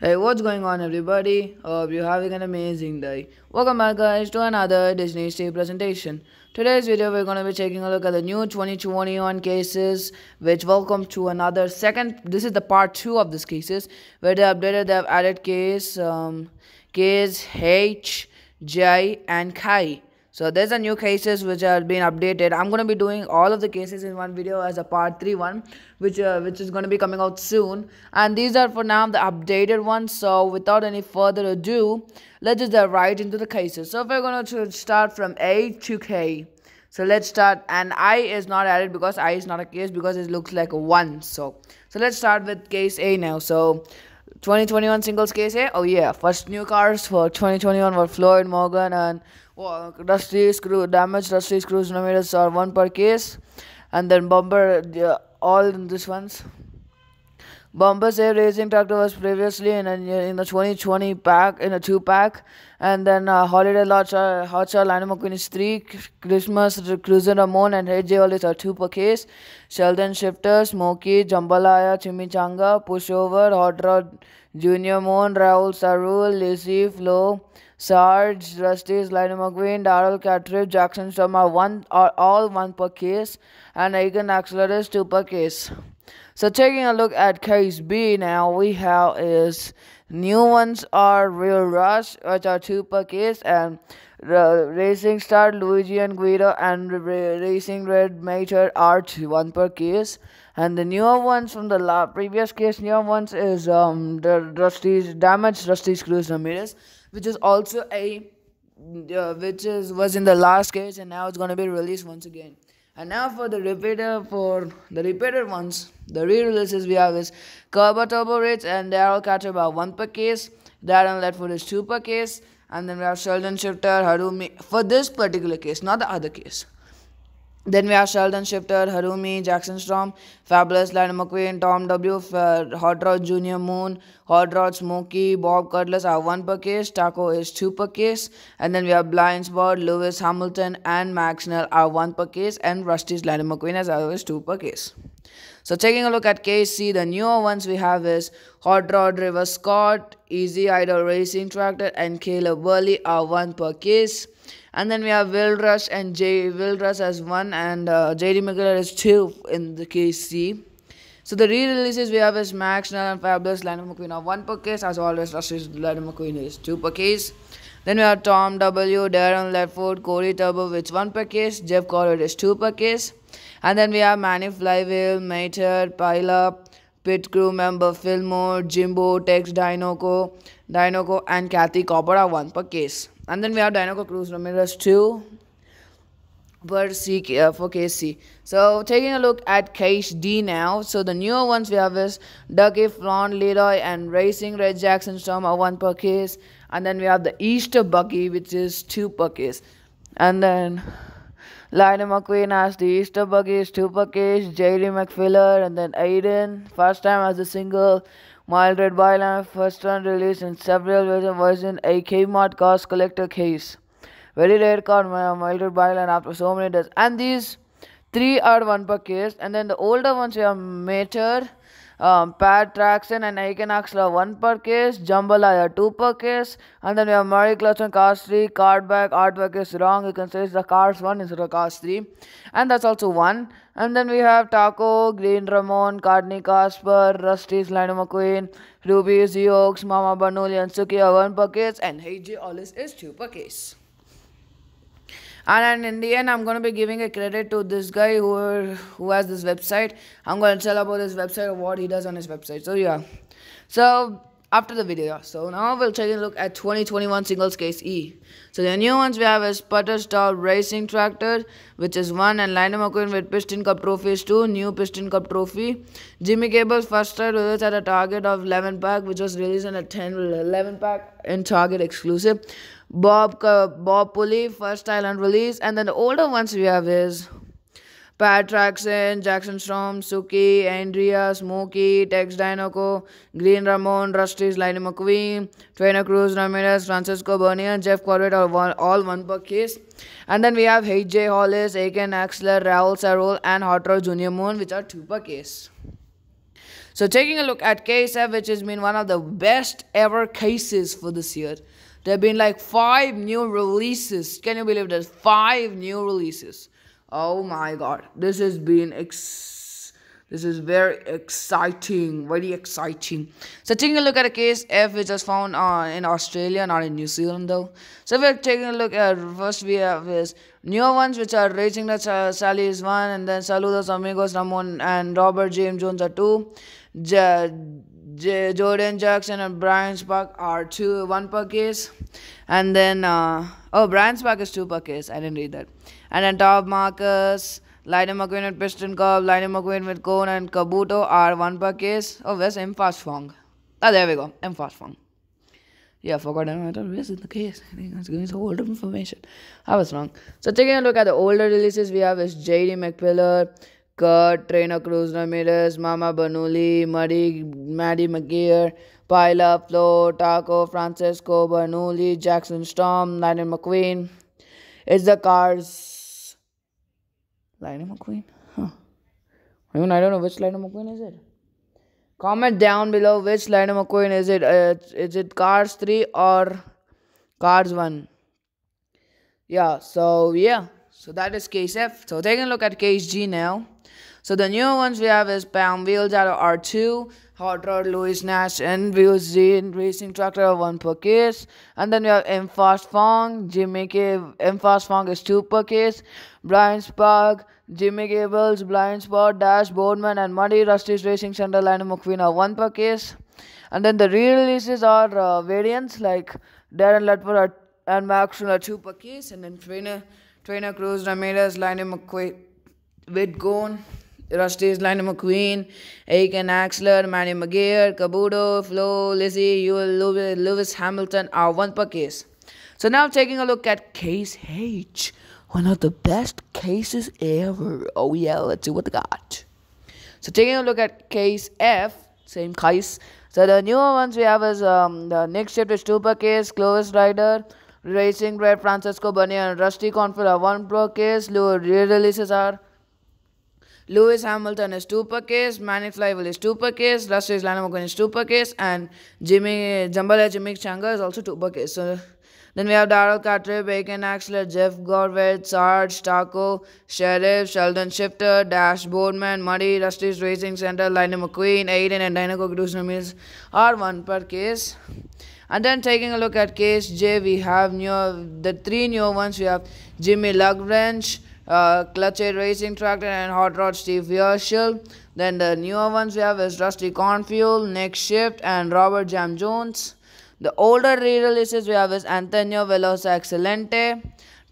Hey, what's going on everybody? Hope you're having an amazing day. Welcome back guys to another Disney Steve presentation. Today's video we're going to be taking a look at the new 2021 cases which welcome to another second, this is the part 2 of these cases where they updated, they have added case, um, case H, J and K so there's a new cases which have been updated i'm going to be doing all of the cases in one video as a part 3 one which uh, which is going to be coming out soon and these are for now the updated ones so without any further ado let's just dive right into the cases so we're going to start from a to k so let's start and I is not added because I is not a case because it looks like a 1. So so let's start with case A now. So 2021 singles case eh? oh yeah first new cars for 2021 were Floyd Morgan and well, oh, Dusty screw damage Dusty screws millimeters are one per case and then bumper all in this ones Bombas Air Racing Tractor was previously in, a, in the 2020 pack in a two pack, and then uh, Holiday Hotshot, uh, Hotshot, Lionel McQueen is three, Christmas Cruiser Ramon and AJ Hollis are two per case. Sheldon Shifter, Smokey, Jambalaya, Chimichanga, Pushover, Hot Rod, Junior Moon, Raul Sarul, Lizzie, Flo, Sarge, Rusty, Lionel McQueen, Daryl Catrip, Jackson Storm are one are all one per case, and Aiken Axler two per case. So taking a look at case B now, we have is new ones are Real Rush, which are two buckets, and the Racing Star Luigi and Guido, and Racing Red major are one per case. And the newer ones from the la- previous case, newer ones is um the rusty damaged rusty Screws Ramirez, which is also a uh, which is was in the last case, and now it's gonna be released once again. And now for the repeater, for the repeater ones, the re-releases we have is Kerber Turbo Ritz and Daryl Carter about 1 per case, Darren Ledford is 2 per case, and then we have Sheldon Shifter, Harumi, for this particular case, not the other case. Then we have Sheldon Shifter, Harumi, Jackson Strom, Fabulous, Landon McQueen, Tom W, uh, Hot Rod Jr. Moon, Hot Rod Smokey, Bob Cutlass are 1 per case, Taco is 2 per case, and then we have Blind Spot, Lewis Hamilton, and Maxnell are 1 per case, and Rusty's Landon McQueen as always 2 per case. So taking a look at KC, the newer ones we have is Hot Rod River Scott, Easy Idol Racing Tractor, and Caleb Burley are 1 per case. And then we have Will Rush and J Will Rush as one and uh, JD McGuire is two in the KC. So the re-releases we have is Max, Nolan, Fabulous, Landon McQueen are one per case. As always, Rush is Landon McQueen is two per case. Then we have Tom W, Darren Ledford, Corey Turbo, which one per case. Jeff Corrett is two per case. And then we have Manny Flywheel, Mater, Pileup, pit crew member Fillmore, Jimbo, Tex Dinoco, Dinoco, and Kathy Copper are one per case. And then we have Dinoco Cruise Ramirez too two per uh, for KC. So taking a look at Case D now. So the newer ones we have is Ducky, Flon, Leroy, and Racing Red Jackson Storm are one per case. And then we have the Easter Buggy, which is two per case. And then Lionel McQueen has the Easter Buggy is two per case. Jerry McFiller and then Aiden. First time as a single. Mildred Byland first one released in several versions a Kmart cost collector case. Very rare card, Mildred Byland. after so many days. And these three are one per case, and then the older ones are mature um, Pat Traxton and Aiken Axler 1 per case, Jambalaya 2 per case, and then we have Murray Clutch cars 3, card back, artwork is wrong, you can say it's the cars 1 instead of cars 3, and that's also 1. And then we have Taco, Green Ramon, Cardney Casper, Rusty's Lionel, McQueen, Ruby, Zeox, Mama Banuli, and Sukiya 1 per case, and Heiji Ollis is 2 per case and in the end i'm going to be giving a credit to this guy who who has this website i'm going to tell about his website what he does on his website so yeah so after the video. So now we'll take a look at 2021 singles case E. So the new ones we have is Star Racing Tractor, which is 1, and Lionel McQueen with Piston Cup Trophy is 2, new Piston Cup Trophy. Jimmy Cable's first ride was at a target of 11 pack, which was released in a 10 11 pack and target exclusive. Bob uh, Bob Pulley, first style and release. And then the older ones we have is Pat Jackson, Jackson Storm, Suki, Andrea, Smokey, Tex Dinoco, Green Ramon, Rusty's Lionel McQueen, Trainer Cruz, Ramirez, Francisco Bernier, Jeff Corbett are all, all one per case. And then we have H.J. Hollis, Aiken Axler, Raul Sarol, and Hot Rod Junior Moon, which are two per case. So taking a look at KSF, which has been one of the best ever cases for this year. There have been like five new releases. Can you believe that? Five new releases. Oh my god, this has been ex this is very exciting, very exciting. So taking a look at a case F which was found uh, in Australia, not in New Zealand though. So we're taking a look at first we have is newer ones which are raising the uh, Sally is one and then Saludos Amigos Ramon and Robert James Jones are two. J- Jordan Jackson and Brian Spark are two one per case, and then uh, oh Brian Spark is two per case. I didn't read that. And then top Marcus, Lightning McQueen with Piston Cobb, Lightning McQueen with Cone and Kabuto are one per case. Oh, where's M Fast Fong? Ah, there we go. M Fast Fong. Yeah, I forgot. I thought this is the case? I think that's giving us older information. I was wrong. So taking a look at the older releases we have is J.D. McPillar, Kurt, Trainer Cruz Ramirez, Mama Bernoulli, Marie, Maddie McGear, Pyla, Flo, Taco, Francisco Bernoulli, Jackson Storm, Lightning McQueen. It's the Cars. Lightning McQueen? Huh. I mean, I don't know which Lightning McQueen is it. Comment down below which Lightning McQueen is it. Uh, is it Cars 3 or Cars 1? Yeah, so yeah. So that is case F. So taking a look at case G now. So the new ones we have is Palm Wheels that are R2, Hot Rod, Louis Nash, and VOZ Racing Tractor 1 per case. And then we have M Fast Fong, Jimmy K. M Fast Fong is 2 per case. Brian Spark, Jimmy Gables, Blind Spot, Dash, Boardman, and Muddy Rusty's Racing Center, Animal Queen are 1 per case. And then the re-releases are uh, variants like Darren Letford and Max are 2 per case, and then Trainer Trainer Cruz, Ramirez, Lionel McQuaid, Whitcomb, Rusty's Lionel McQueen, Aiken Axler, Manny McGear, Kabuto, Flo, Lizzie, Ewell, Lewis Hamilton are one per case. So now taking a look at case H, one of the best cases ever. Oh yeah, let's see what they got. So taking a look at case F, same case. So the newer ones we have is um, the Nick Shift is two per case, Clovis Rider, racing red Francisco Bunyan Rusty Confila one Brokes Lou रिलीसेसार Lewis Hamilton is two per case, Manny Flyville is two per case, Russell Lanamogan is two per case, and Jimmy Jambala Jimmy Changa is also two per case. So then we have Daryl Carter, Bacon Axler, Jeff Gorvet, Sarge, Taco, Sheriff, Sheldon Shifter, Dash Boardman, Muddy, Rusty's Racing Center, Lionel McQueen, Aiden, and Dino Gudusnamis are one per case. And then taking a look at case J, we have new the three new ones. We have Jimmy Lagrange, uh, Clutch Racing Tractor, and Hot Rod Steve Yerschel. Then the newer ones we have is Rusty Cornfuel, Nick Shift, and Robert Jam Jones. The older re-releases we have is Antonio Velosa Excelente,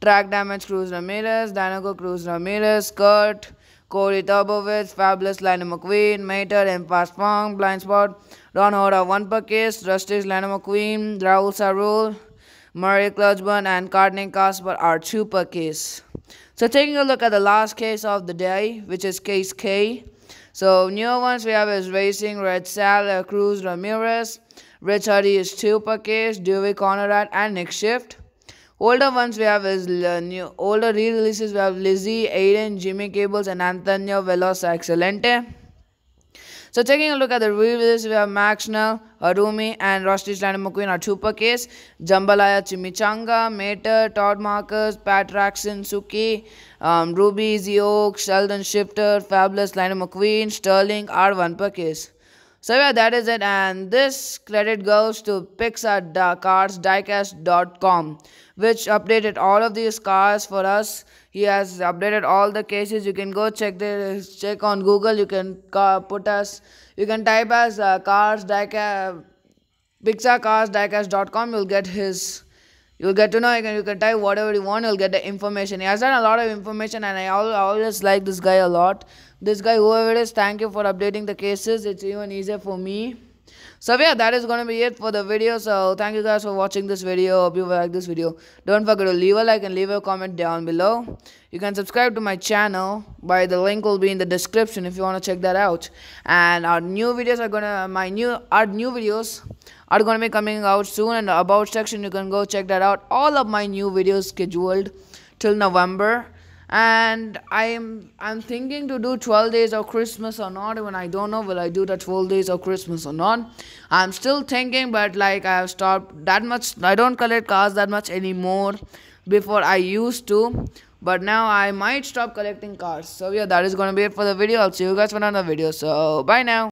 Track Damage Cruz Ramirez, Danico Cruz Ramirez, Kurt, Corey Turbovich, Fabulous Lana McQueen, Mater, Fast Spong, Blind Spot, Ron Hora, One Per Kiss, Rusty's Lana McQueen, Raul Sarul, Murray Clutchburn, and Courtney Casper are two per case. So taking a look at the last case of the day, which is case K. So new ones we have is Racing, Red Sal, Cruz Ramirez, Rich Hardy is two per case, Dewey Conrad, and Nick Shift. Older ones we have is uh, new, older re-releases we have Lizzie, Aiden, Jimmy Cables, and Antonio Velosa Excelente. So taking a look at the reviews, we have Max Nell, Harumi, and Rostis Landon McQueen are Chupa Case, Jambalaya Chimichanga, Mater, Todd Marcus, Pat Raxon, Suki, um, Ruby, Zeok, Sheldon Shifter, Fabulous Landon McQueen, Sterling are one per case. So yeah, that is it and this credit goes to PixarCards.com which updated all of these cars for us he has updated all the cases you can go check the check on google you can put us you can type as uh, cars diecast uh, pixarcarsdiecast.com you'll get his you'll get to know you can, you can type whatever you want you'll get the information he has done a lot of information and i always like this guy a lot this guy whoever it is thank you for updating the cases it's even easier for me so yeah that is gonna be it for the video so thank you guys for watching this video hope you like this video don't forget to leave a like and leave a comment down below you can subscribe to my channel by the link will be in the description if you want to check that out and our new videos are gonna my new our new videos are gonna be coming out soon and about section you can go check that out all of my new videos scheduled till november and I'm I'm thinking to do 12 days of Christmas or not. Even I don't know will I do the 12 days of Christmas or not. I'm still thinking, but like I have stopped that much. I don't collect cars that much anymore. Before I used to, but now I might stop collecting cars. So yeah, that is gonna be it for the video. I'll see you guys for another video. So bye now.